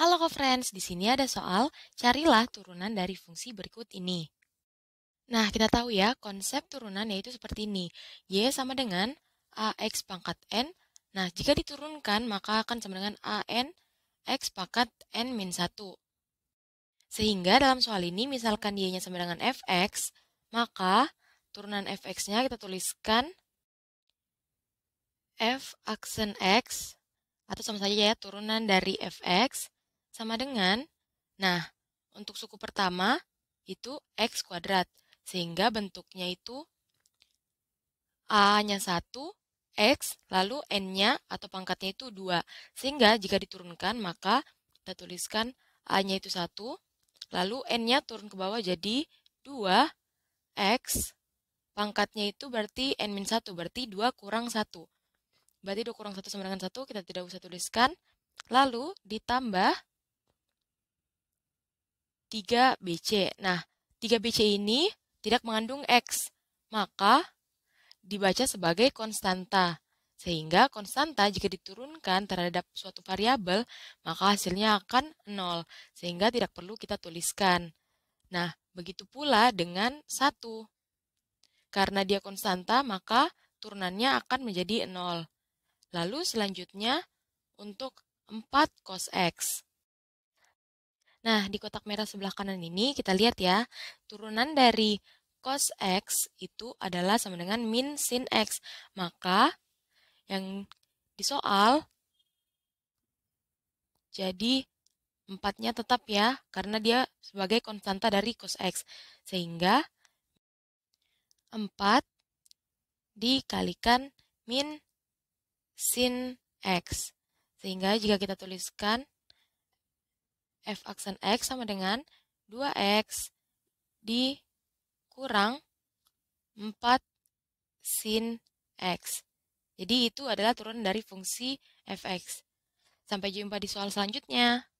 Halo co-friends, di sini ada soal carilah turunan dari fungsi berikut ini. Nah, kita tahu ya, konsep turunan yaitu seperti ini. Y sama dengan AX pangkat N. Nah, jika diturunkan, maka akan sama dengan AN X pangkat N min 1. Sehingga dalam soal ini, misalkan Y-nya sama dengan Fx, maka turunan Fx-nya kita tuliskan F aksen X, atau sama saja ya, turunan dari Fx, sama dengan. Nah, untuk suku pertama itu X kuadrat. Sehingga bentuknya itu A-nya 1, X, lalu N-nya atau pangkatnya itu 2. Sehingga jika diturunkan, maka kita tuliskan A-nya itu 1, lalu N-nya turun ke bawah jadi 2, X, pangkatnya itu berarti N-1, berarti 2 kurang 1. Berarti 2 kurang 1 sama dengan 1, kita tidak usah tuliskan. Lalu ditambah 3BC. Nah, 3BC ini tidak mengandung X, maka dibaca sebagai konstanta. Sehingga konstanta jika diturunkan terhadap suatu variabel, maka hasilnya akan 0, sehingga tidak perlu kita tuliskan. Nah, begitu pula dengan 1. Karena dia konstanta, maka turunannya akan menjadi 0. Lalu selanjutnya untuk 4 cos X. Nah, di kotak merah sebelah kanan ini kita lihat ya, turunan dari cos X itu adalah sama dengan min sin X. Maka yang di soal jadi empatnya tetap ya, karena dia sebagai konstanta dari cos X. Sehingga 4 dikalikan min sin X. Sehingga jika kita tuliskan f aksen x sama dengan 2x dikurang 4 sin x. Jadi itu adalah turun dari fungsi fx. Sampai jumpa di soal selanjutnya.